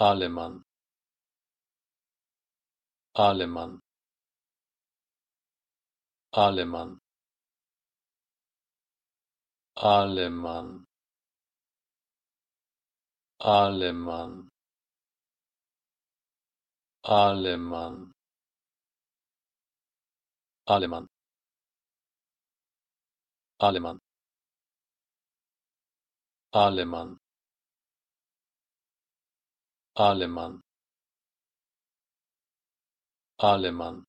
alemann alemann alemann alemann alemann alemann alemann alemann alemann ahlemann